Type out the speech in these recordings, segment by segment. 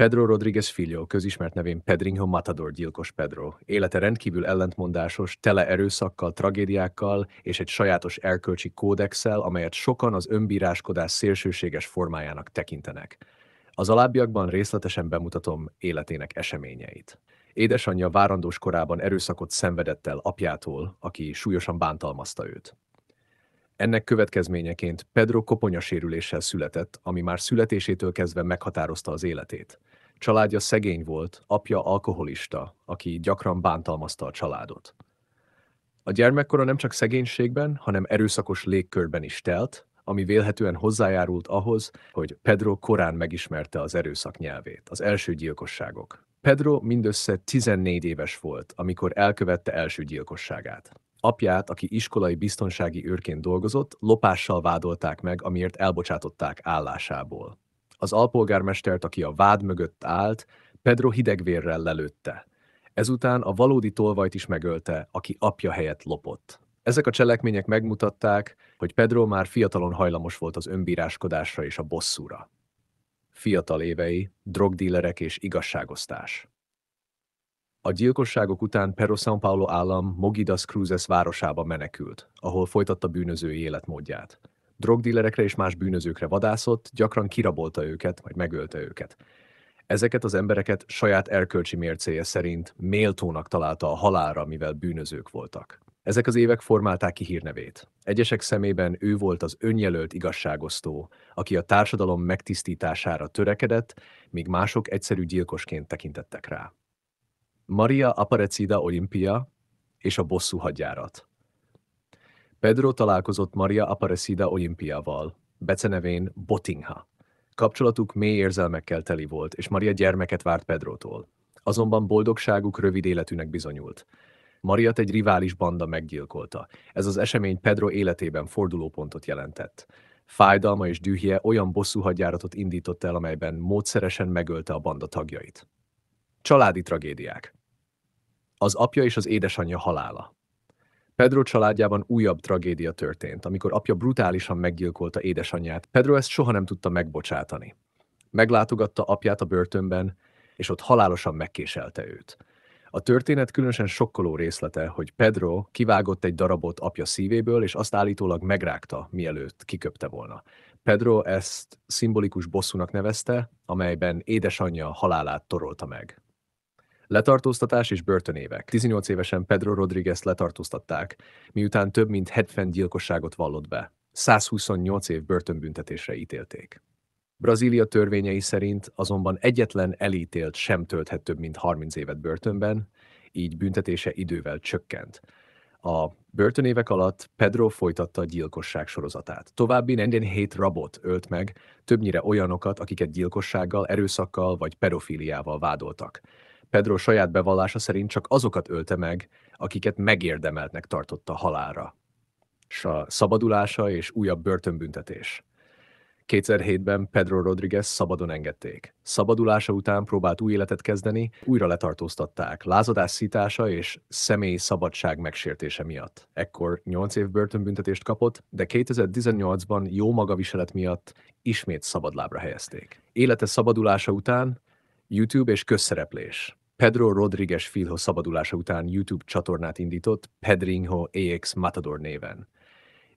Pedro Rodriguez Filho, közismert nevén Pedrinho Matador gyilkos Pedro, élete rendkívül ellentmondásos, tele erőszakkal, tragédiákkal és egy sajátos erkölcsi kódexsel, amelyet sokan az önbíráskodás szélsőséges formájának tekintenek. Az alábbiakban részletesen bemutatom életének eseményeit. Édesanyja várandós korában erőszakot szenvedett el apjától, aki súlyosan bántalmazta őt. Ennek következményeként Pedro koponyasérüléssel született, ami már születésétől kezdve meghatározta az életét. Családja szegény volt, apja alkoholista, aki gyakran bántalmazta a családot. A gyermekkora nem csak szegénységben, hanem erőszakos légkörben is telt, ami vélhetően hozzájárult ahhoz, hogy Pedro korán megismerte az erőszak nyelvét, az első gyilkosságok. Pedro mindössze 14 éves volt, amikor elkövette első gyilkosságát. Apját, aki iskolai biztonsági őrként dolgozott, lopással vádolták meg, amiért elbocsátották állásából az alpolgármestert, aki a vád mögött állt, Pedro hidegvérrel lelőtte. Ezután a valódi tolvajt is megölte, aki apja helyett lopott. Ezek a cselekmények megmutatták, hogy Pedro már fiatalon hajlamos volt az önbíráskodásra és a bosszúra. Fiatal évei, drogdílerek és igazságosztás. A gyilkosságok után Pedro São Paulo állam Mogidas Cruzes városába menekült, ahol folytatta bűnözői életmódját drogdílerekre és más bűnözőkre vadászott, gyakran kirabolta őket, majd megölte őket. Ezeket az embereket saját erkölcsi mércéje szerint méltónak találta a halálra, mivel bűnözők voltak. Ezek az évek formálták ki hírnevét. Egyesek szemében ő volt az önjelölt igazságosztó, aki a társadalom megtisztítására törekedett, míg mások egyszerű gyilkosként tekintettek rá. Maria Aparecida Olimpia és a bosszú hadjárat. Pedro találkozott Maria Aparecida Olimpiával, becenevén Botinha. Kapcsolatuk mély érzelmekkel teli volt, és Maria gyermeket várt Pedrótól. Azonban boldogságuk rövid életűnek bizonyult. Mariat egy rivális banda meggyilkolta. Ez az esemény Pedro életében fordulópontot jelentett. Fájdalma és dühje olyan hadjáratot indított el, amelyben módszeresen megölte a banda tagjait. Családi tragédiák. Az apja és az édesanyja halála. Pedro családjában újabb tragédia történt, amikor apja brutálisan meggyilkolta édesanyját. Pedro ezt soha nem tudta megbocsátani. Meglátogatta apját a börtönben, és ott halálosan megkéselte őt. A történet különösen sokkoló részlete, hogy Pedro kivágott egy darabot apja szívéből, és azt állítólag megrágta, mielőtt kiköpte volna. Pedro ezt szimbolikus bosszúnak nevezte, amelyben édesanyja halálát torolta meg. Letartóztatás és börtönévek. 18 évesen Pedro rodriguez letartóztatták, miután több mint 70 gyilkosságot vallott be. 128 év börtönbüntetésre ítélték. Brazília törvényei szerint azonban egyetlen elítélt sem tölthet több mint 30 évet börtönben, így büntetése idővel csökkent. A börtönévek alatt Pedro folytatta a gyilkosság sorozatát. További 47 rabot ölt meg, többnyire olyanokat, akiket gyilkossággal, erőszakkal vagy pedofíliával vádoltak. Pedro saját bevallása szerint csak azokat ölte meg, akiket megérdemeltnek tartotta halára, S a szabadulása és újabb börtönbüntetés. 2007-ben Pedro Rodriguez szabadon engedték. Szabadulása után próbált új életet kezdeni, újra letartóztatták lázadás szítása és személyi szabadság megsértése miatt. Ekkor 8 év börtönbüntetést kapott, de 2018-ban jó magaviselet miatt ismét szabadlábra helyezték. Élete szabadulása után YouTube és közszereplés. Pedro Rodriguez Filho szabadulása után YouTube csatornát indított Pedrinho AX Matador néven.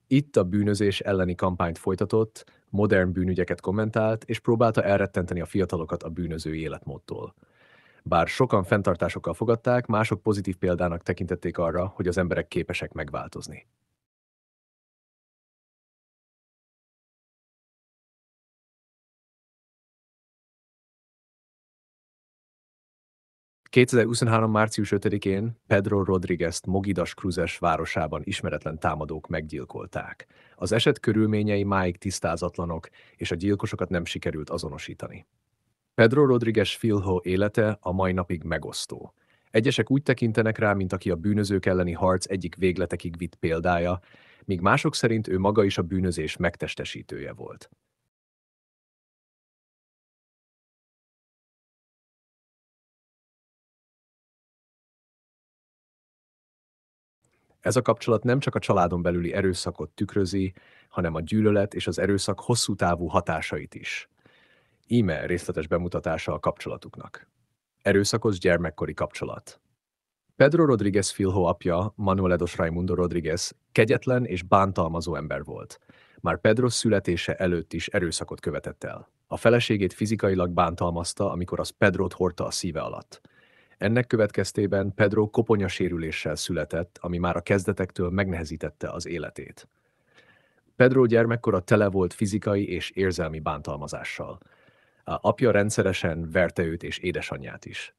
Itt a bűnözés elleni kampányt folytatott, modern bűnügyeket kommentált, és próbálta elrettenteni a fiatalokat a bűnöző életmódtól. Bár sokan fenntartásokkal fogadták, mások pozitív példának tekintették arra, hogy az emberek képesek megváltozni. 2023. március 5-én Pedro Rodriguez-t Mogidas Cruzes városában ismeretlen támadók meggyilkolták. Az eset körülményei máig tisztázatlanok, és a gyilkosokat nem sikerült azonosítani. Pedro Rodriguez Filho élete a mai napig megosztó. Egyesek úgy tekintenek rá, mint aki a bűnözők elleni harc egyik végletekig vitt példája, míg mások szerint ő maga is a bűnözés megtestesítője volt. Ez a kapcsolat nem csak a családon belüli erőszakot tükrözi, hanem a gyűlölet és az erőszak hosszú távú hatásait is. Íme részletes bemutatása a kapcsolatuknak. Erőszakos gyermekkori kapcsolat. Pedro Rodriguez Filho apja, Manuel Edos Raimundo Rodriguez, kegyetlen és bántalmazó ember volt. Már Pedro születése előtt is erőszakot követett el. A feleségét fizikailag bántalmazta, amikor az Pedrot hordta a szíve alatt. Ennek következtében Pedro koponya sérüléssel született, ami már a kezdetektől megnehezítette az életét. Pedro gyermekkora tele volt fizikai és érzelmi bántalmazással. A apja rendszeresen verte őt és édesanyját is.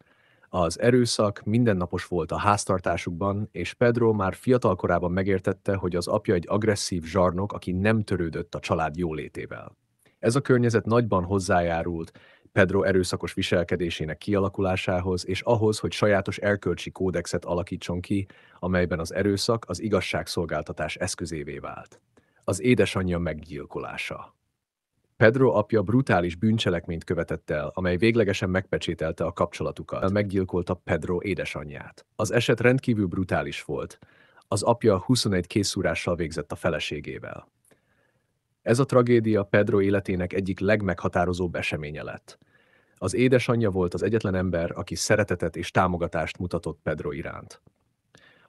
Az erőszak mindennapos volt a háztartásukban, és Pedro már fiatalkorában megértette, hogy az apja egy agresszív zsarnok, aki nem törődött a család jólétével. Ez a környezet nagyban hozzájárult Pedro erőszakos viselkedésének kialakulásához, és ahhoz, hogy sajátos erkölcsi kódexet alakítson ki, amelyben az erőszak az igazságszolgáltatás eszközévé vált. Az édesanyja meggyilkolása. Pedro apja brutális bűncselekményt követett el, amely véglegesen megpecsételte a kapcsolatukat. Meggyilkolta Pedro édesanyját. Az eset rendkívül brutális volt. Az apja 21 készúrással végzett a feleségével. Ez a tragédia Pedro életének egyik legmeghatározóbb eseménye lett. Az édesanyja volt az egyetlen ember, aki szeretetet és támogatást mutatott Pedro iránt.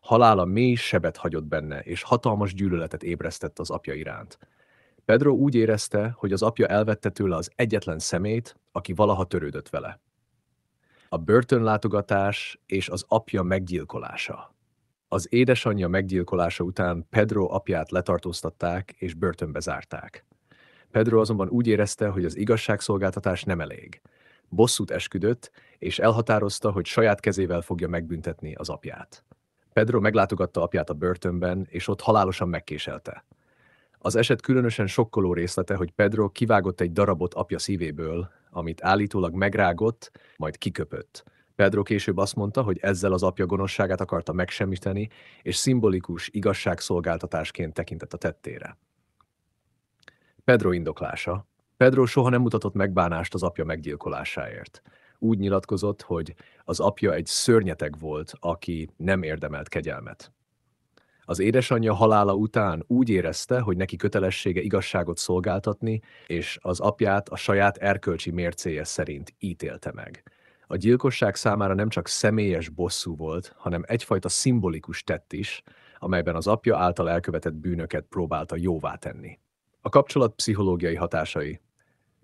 Halála mély sebet hagyott benne, és hatalmas gyűlöletet ébresztett az apja iránt. Pedro úgy érezte, hogy az apja elvette tőle az egyetlen szemét, aki valaha törődött vele. A börtönlátogatás és az apja meggyilkolása. Az édesanyja meggyilkolása után Pedro apját letartóztatták és börtönbe zárták. Pedro azonban úgy érezte, hogy az igazságszolgáltatás nem elég bosszút esküdött, és elhatározta, hogy saját kezével fogja megbüntetni az apját. Pedro meglátogatta apját a börtönben, és ott halálosan megkéselte. Az eset különösen sokkoló részlete, hogy Pedro kivágott egy darabot apja szívéből, amit állítólag megrágott, majd kiköpött. Pedro később azt mondta, hogy ezzel az apja gonoszságát akarta megsemmisíteni, és szimbolikus igazságszolgáltatásként tekintett a tettére. Pedro indoklása Pedro soha nem mutatott megbánást az apja meggyilkolásáért. Úgy nyilatkozott, hogy az apja egy szörnyeteg volt, aki nem érdemelt kegyelmet. Az édesanyja halála után úgy érezte, hogy neki kötelessége igazságot szolgáltatni, és az apját a saját erkölcsi mércéje szerint ítélte meg. A gyilkosság számára nem csak személyes bosszú volt, hanem egyfajta szimbolikus tett is, amelyben az apja által elkövetett bűnöket próbálta jóvá tenni. A kapcsolat pszichológiai hatásai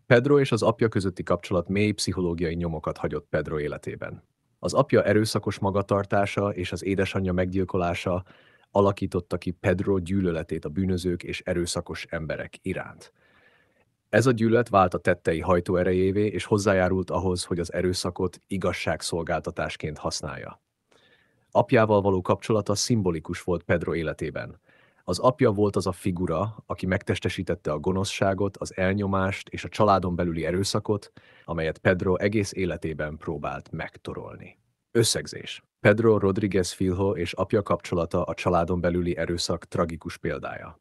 Pedro és az apja közötti kapcsolat mély pszichológiai nyomokat hagyott Pedro életében. Az apja erőszakos magatartása és az édesanyja meggyilkolása alakította ki Pedro gyűlöletét a bűnözők és erőszakos emberek iránt. Ez a gyűlölet vált a tettei hajtóerejévé, és hozzájárult ahhoz, hogy az erőszakot igazságszolgáltatásként használja. Apjával való kapcsolata szimbolikus volt Pedro életében. Az apja volt az a figura, aki megtestesítette a gonoszságot, az elnyomást és a családon belüli erőszakot, amelyet Pedro egész életében próbált megtorolni. Összegzés. Pedro Rodriguez Filho és apja kapcsolata a családon belüli erőszak tragikus példája.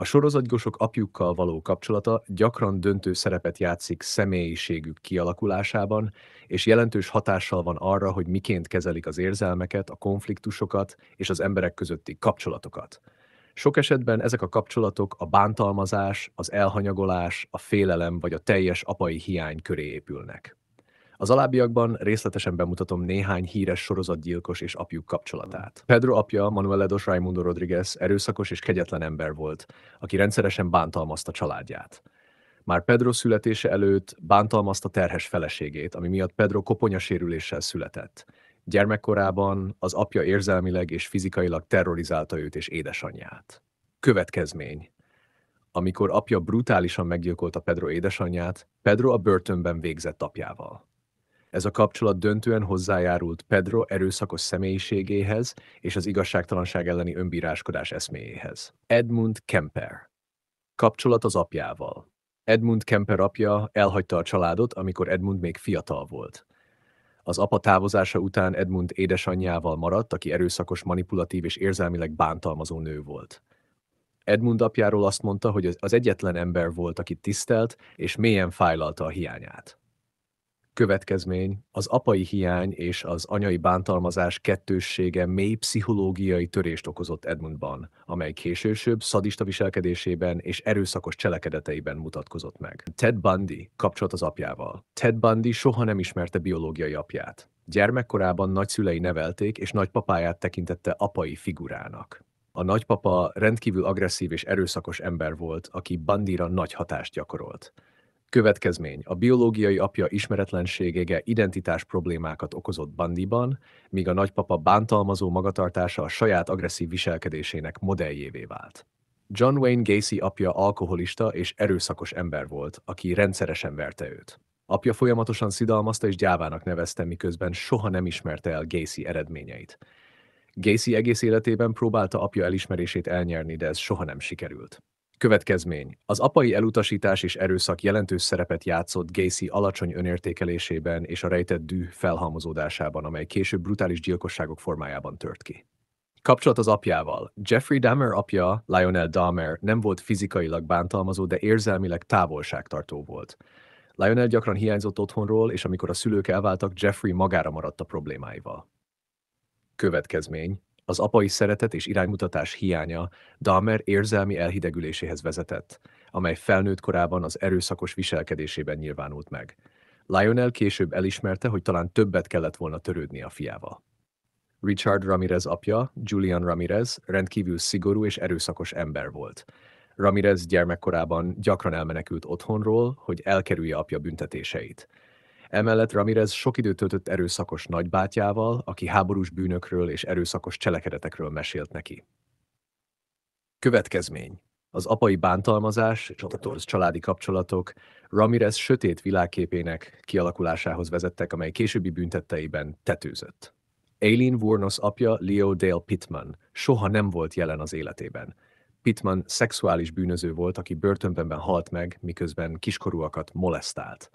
A sorozatgyosok apjukkal való kapcsolata gyakran döntő szerepet játszik személyiségük kialakulásában, és jelentős hatással van arra, hogy miként kezelik az érzelmeket, a konfliktusokat és az emberek közötti kapcsolatokat. Sok esetben ezek a kapcsolatok a bántalmazás, az elhanyagolás, a félelem vagy a teljes apai hiány köré épülnek. Az alábbiakban részletesen bemutatom néhány híres sorozatgyilkos és apjuk kapcsolatát. Pedro apja, Manuel Dos Raimundo Rodriguez erőszakos és kegyetlen ember volt, aki rendszeresen bántalmazta családját. Már Pedro születése előtt bántalmazta terhes feleségét, ami miatt Pedro koponya sérüléssel született. Gyermekkorában az apja érzelmileg és fizikailag terrorizálta őt és édesanyját. Következmény. Amikor apja brutálisan meggyilkolta Pedro édesanyját, Pedro a börtönben végzett apjával. Ez a kapcsolat döntően hozzájárult Pedro erőszakos személyiségéhez és az igazságtalanság elleni önbíráskodás eszméjéhez. Edmund Kemper Kapcsolat az apjával Edmund Kemper apja elhagyta a családot, amikor Edmund még fiatal volt. Az apa távozása után Edmund édesanyjával maradt, aki erőszakos, manipulatív és érzelmileg bántalmazó nő volt. Edmund apjáról azt mondta, hogy az egyetlen ember volt, aki tisztelt és mélyen fájlalta a hiányát következmény az apai hiány és az anyai bántalmazás kettőssége mély pszichológiai törést okozott Edmundban, amely később szadista viselkedésében és erőszakos cselekedeteiben mutatkozott meg. Ted Bundy kapcsolat az apjával. Ted Bundy soha nem ismerte biológiai apját. Gyermekkorában nagyszülei nevelték, és nagypapáját tekintette apai figurának. A nagypapa rendkívül agresszív és erőszakos ember volt, aki Bandira nagy hatást gyakorolt. Következmény. A biológiai apja ismeretlenségége identitás problémákat okozott Bandiban, míg a nagypapa bántalmazó magatartása a saját agresszív viselkedésének modelljévé vált. John Wayne Gacy apja alkoholista és erőszakos ember volt, aki rendszeresen verte őt. Apja folyamatosan szidalmazta és gyávának nevezte, miközben soha nem ismerte el Gacy eredményeit. Gacy egész életében próbálta apja elismerését elnyerni, de ez soha nem sikerült. Következmény. Az apai elutasítás és erőszak jelentős szerepet játszott Gacy alacsony önértékelésében és a rejtett dű felhalmozódásában, amely később brutális gyilkosságok formájában tört ki. Kapcsolat az apjával. Jeffrey Dahmer apja, Lionel Dahmer nem volt fizikailag bántalmazó, de érzelmileg távolságtartó volt. Lionel gyakran hiányzott otthonról, és amikor a szülők elváltak, Jeffrey magára maradt a problémáival. Következmény. Az apai szeretet és iránymutatás hiánya Dahmer érzelmi elhidegüléséhez vezetett, amely felnőtt korában az erőszakos viselkedésében nyilvánult meg. Lionel később elismerte, hogy talán többet kellett volna törődni a fiával. Richard Ramirez apja, Julian Ramirez, rendkívül szigorú és erőszakos ember volt. Ramirez gyermekkorában gyakran elmenekült otthonról, hogy elkerülje apja büntetéseit. Emellett Ramirez sok időt töltött erőszakos nagybátyával, aki háborús bűnökről és erőszakos cselekedetekről mesélt neki. Következmény az apai bántalmazás és a torz családi kapcsolatok Ramirez sötét világképének kialakulásához vezettek, amely későbbi büntetteiben tetőzött. Aileen Wuornos apja Leo Dale Pittman soha nem volt jelen az életében. Pittman szexuális bűnöző volt, aki börtönben halt meg, miközben kiskorúakat molesztált.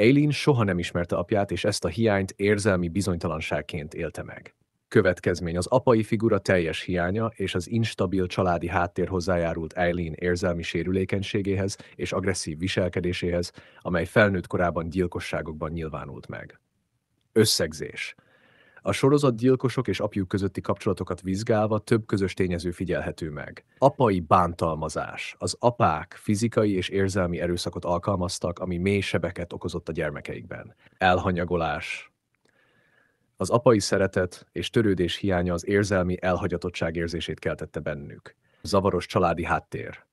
Eileen soha nem ismerte apját, és ezt a hiányt érzelmi bizonytalanságként élte meg. Következmény az apai figura teljes hiánya és az instabil családi háttér hozzájárult Eileen érzelmi sérülékenységéhez és agresszív viselkedéséhez, amely felnőtt korában gyilkosságokban nyilvánult meg. Összegzés. A sorozat gyilkosok és apjuk közötti kapcsolatokat vizsgálva több közös tényező figyelhető meg. Apai bántalmazás. Az apák fizikai és érzelmi erőszakot alkalmaztak, ami mély sebeket okozott a gyermekeikben. Elhanyagolás. Az apai szeretet és törődés hiánya az érzelmi elhagyatottság érzését keltette bennük. Zavaros családi háttér.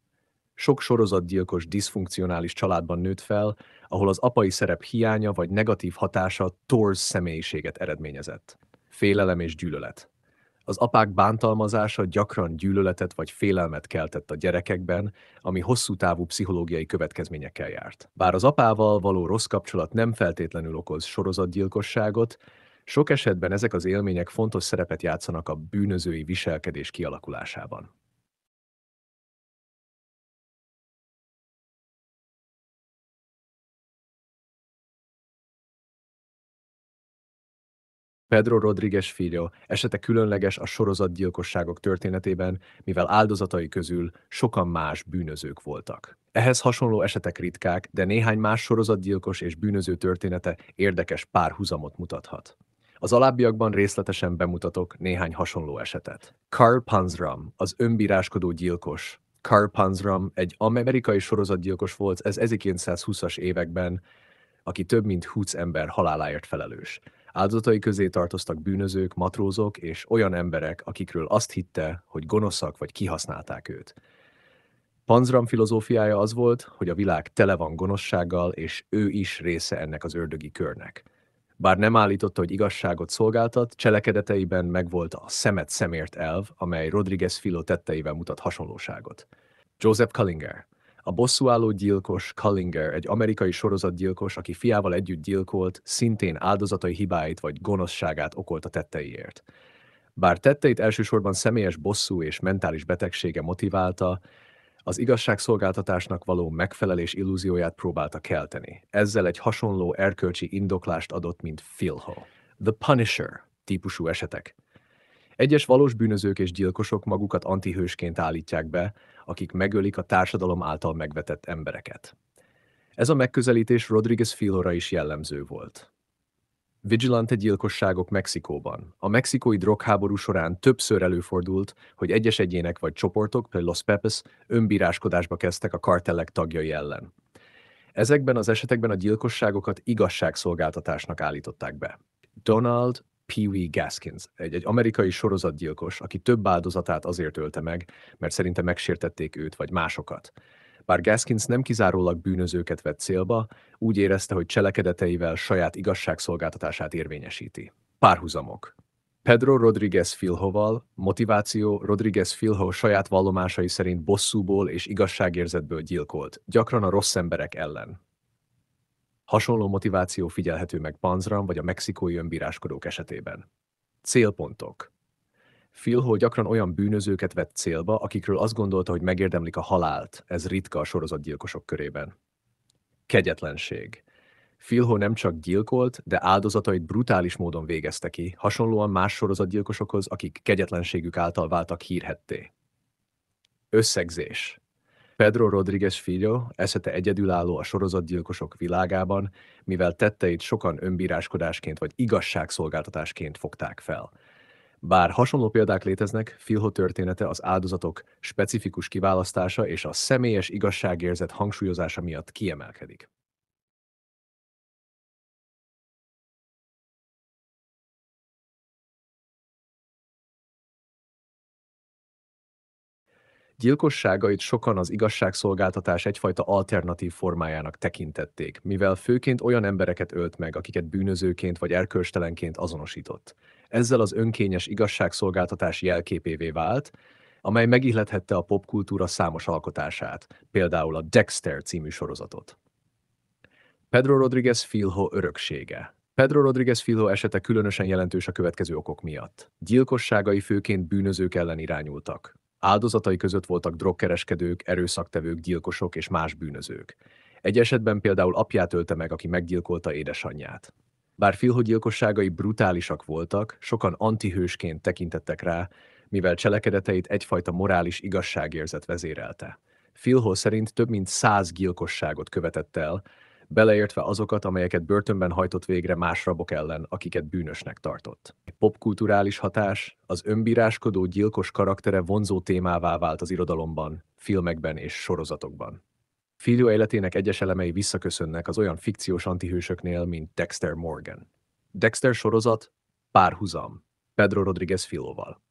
Sok sorozatgyilkos, diszfunkcionális családban nőtt fel, ahol az apai szerep hiánya vagy negatív hatása torz személyiséget eredményezett. Félelem és gyűlölet. Az apák bántalmazása gyakran gyűlöletet vagy félelmet keltett a gyerekekben, ami hosszú távú pszichológiai következményekkel járt. Bár az apával való rossz kapcsolat nem feltétlenül okoz sorozatgyilkosságot, sok esetben ezek az élmények fontos szerepet játszanak a bűnözői viselkedés kialakulásában. Pedro Rodriguez Filho esete különleges a sorozatgyilkosságok történetében, mivel áldozatai közül sokan más bűnözők voltak. Ehhez hasonló esetek ritkák, de néhány más sorozatgyilkos és bűnöző története érdekes párhuzamot mutathat. Az alábbiakban részletesen bemutatok néhány hasonló esetet. Carl Panzram, az önbíráskodó gyilkos, Carl Panzram egy amerikai sorozatgyilkos volt ez 1920-as években, aki több mint 20 ember haláláért felelős. Áldozatai közé tartoztak bűnözők, matrózok és olyan emberek, akikről azt hitte, hogy gonoszak vagy kihasználták őt. Panzram filozófiája az volt, hogy a világ tele van gonoszsággal, és ő is része ennek az ördögi körnek. Bár nem állította, hogy igazságot szolgáltat, cselekedeteiben megvolt a szemet szemért elv, amely Rodriguez filó tetteivel mutat hasonlóságot. Joseph Kalinger – a bosszúálló gyilkos Cullinger egy amerikai sorozatgyilkos, aki fiával együtt gyilkolt, szintén áldozatai hibáit vagy gonoszságát okolta tetteiért. Bár tetteit elsősorban személyes bosszú és mentális betegsége motiválta, az igazságszolgáltatásnak való megfelelés illúzióját próbálta kelteni. Ezzel egy hasonló erkölcsi indoklást adott, mint Philho. The Punisher típusú esetek. Egyes valós bűnözők és gyilkosok magukat antihősként állítják be, akik megölik a társadalom által megvetett embereket. Ez a megközelítés Rodriguez Filora is jellemző volt. Vigilante gyilkosságok Mexikóban. A mexikói drogháború során többször előfordult, hogy egyes egyének vagy csoportok, például Los Pepes, önbíráskodásba kezdtek a kartellek tagjai ellen. Ezekben az esetekben a gyilkosságokat igazságszolgáltatásnak állították be. Donald Pee-wee Gaskins, egy, egy amerikai sorozatgyilkos, aki több áldozatát azért ölte meg, mert szerinte megsértették őt vagy másokat. Bár Gaskins nem kizárólag bűnözőket vett célba, úgy érezte, hogy cselekedeteivel saját igazságszolgáltatását érvényesíti. Párhuzamok. Pedro Rodriguez Filhoval, motiváció Rodriguez Filho saját vallomásai szerint bosszúból és igazságérzetből gyilkolt, gyakran a rossz emberek ellen. Hasonló motiváció figyelhető meg Panzran vagy a mexikói önbíráskodók esetében. Célpontok Philhol gyakran olyan bűnözőket vett célba, akikről azt gondolta, hogy megérdemlik a halált. Ez ritka a sorozatgyilkosok körében. Kegyetlenség. Philho nem csak gyilkolt, de áldozatait brutális módon végezte ki, hasonlóan más sorozatgyilkosokhoz, akik kegyetlenségük által váltak hírhetté. Összegzés. Pedro Rodriguez Filho esete egyedülálló a sorozatgyilkosok világában, mivel tetteit sokan önbíráskodásként vagy igazságszolgáltatásként fogták fel. Bár hasonló példák léteznek, Filho története az áldozatok specifikus kiválasztása és a személyes igazságérzet hangsúlyozása miatt kiemelkedik. Gyilkosságait sokan az igazságszolgáltatás egyfajta alternatív formájának tekintették, mivel főként olyan embereket ölt meg, akiket bűnözőként vagy erkölstelenként azonosított. Ezzel az önkényes igazságszolgáltatás jelképévé vált, amely megihlethette a popkultúra számos alkotását, például a Dexter című sorozatot. Pedro Rodriguez Filho öröksége Pedro Rodriguez Filho esete különösen jelentős a következő okok miatt. Gyilkosságai főként bűnözők ellen irányultak. Áldozatai között voltak drogkereskedők, erőszaktevők, gyilkosok és más bűnözők. Egy esetben például apját ölte meg, aki meggyilkolta édesanyját. Bár Filho gyilkosságai brutálisak voltak, sokan antihősként tekintettek rá, mivel cselekedeteit egyfajta morális igazságérzet vezérelte. Filho szerint több mint száz gyilkosságot követett el, beleértve azokat, amelyeket börtönben hajtott végre más rabok ellen, akiket bűnösnek tartott. Popkulturális hatás, az önbíráskodó gyilkos karaktere vonzó témává vált az irodalomban, filmekben és sorozatokban. Filio életének egyes elemei visszaköszönnek az olyan fikciós antihősöknél, mint Dexter Morgan. Dexter sorozat, párhuzam, Pedro Rodriguez Filóval.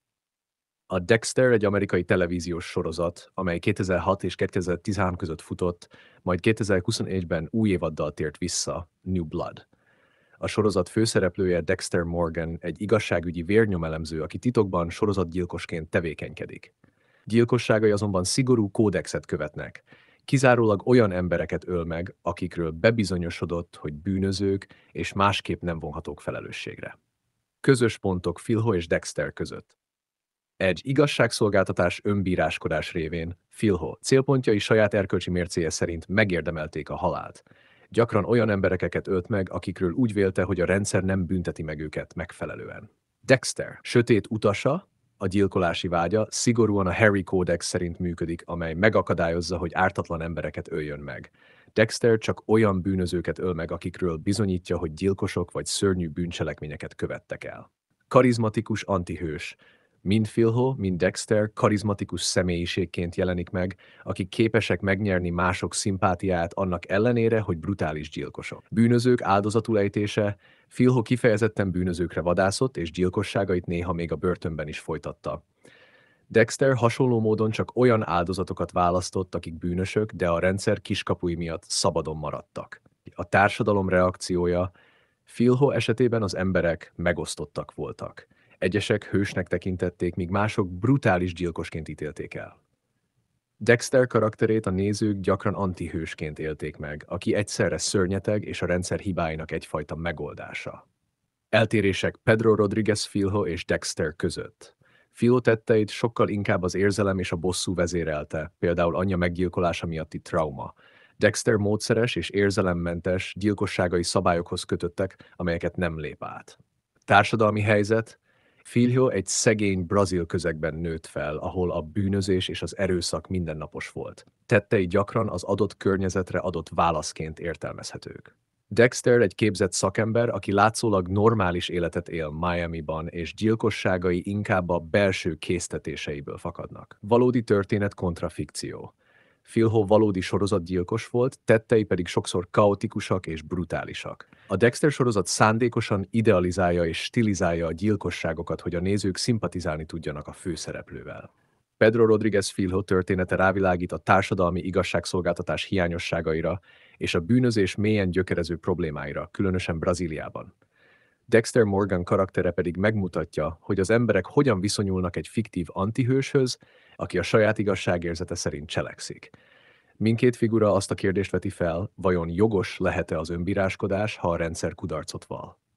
A Dexter egy amerikai televíziós sorozat, amely 2006 és 2013 között futott, majd 2021-ben új évaddal tért vissza, New Blood. A sorozat főszereplője Dexter Morgan, egy igazságügyi vérnyomelemző, aki titokban sorozatgyilkosként tevékenykedik. Gyilkosságai azonban szigorú kódexet követnek. Kizárólag olyan embereket öl meg, akikről bebizonyosodott, hogy bűnözők és másképp nem vonhatók felelősségre. Közös pontok Philho és Dexter között egy igazságszolgáltatás önbíráskodás révén Filho célpontjai saját erkölcsi mércéje szerint megérdemelték a halált. Gyakran olyan embereket ölt meg, akikről úgy vélte, hogy a rendszer nem bünteti meg őket megfelelően. Dexter, sötét utasa, a gyilkolási vágya szigorúan a Harry Codex szerint működik, amely megakadályozza, hogy ártatlan embereket öljön meg. Dexter csak olyan bűnözőket öl meg, akikről bizonyítja, hogy gyilkosok vagy szörnyű bűncselekményeket követtek el. Karizmatikus antihős, Mind Philho, mind Dexter karizmatikus személyiségként jelenik meg, akik képesek megnyerni mások szimpátiáját annak ellenére, hogy brutális gyilkosok. Bűnözők áldozatul ejtése, Philho kifejezetten bűnözőkre vadászott, és gyilkosságait néha még a börtönben is folytatta. Dexter hasonló módon csak olyan áldozatokat választott, akik bűnösök, de a rendszer kiskapui miatt szabadon maradtak. A társadalom reakciója Philho esetében az emberek megosztottak voltak. Egyesek hősnek tekintették, míg mások brutális gyilkosként ítélték el. Dexter karakterét a nézők gyakran antihősként élték meg, aki egyszerre szörnyeteg és a rendszer hibáinak egyfajta megoldása. Eltérések Pedro Rodriguez Filho és Dexter között. Filho tetteit sokkal inkább az érzelem és a bosszú vezérelte, például anyja meggyilkolása miatti trauma. Dexter módszeres és érzelemmentes, gyilkosságai szabályokhoz kötöttek, amelyeket nem lép át. Társadalmi helyzet, Filho egy szegény brazil közegben nőtt fel, ahol a bűnözés és az erőszak mindennapos volt. Tettei gyakran az adott környezetre adott válaszként értelmezhetők. Dexter egy képzett szakember, aki látszólag normális életet él Miami-ban, és gyilkosságai inkább a belső késztetéseiből fakadnak. Valódi történet kontra fikció. Philho valódi sorozatgyilkos volt, tettei pedig sokszor kaotikusak és brutálisak. A Dexter sorozat szándékosan idealizálja és stilizálja a gyilkosságokat, hogy a nézők szimpatizálni tudjanak a főszereplővel. Pedro Rodriguez Filho története rávilágít a társadalmi igazságszolgáltatás hiányosságaira és a bűnözés mélyen gyökerező problémáira, különösen Brazíliában. Dexter Morgan karaktere pedig megmutatja, hogy az emberek hogyan viszonyulnak egy fiktív antihőshöz, aki a saját igazságérzete szerint cselekszik. Mindkét figura azt a kérdést veti fel, vajon jogos lehet-e az önbíráskodás, ha a rendszer kudarcot val.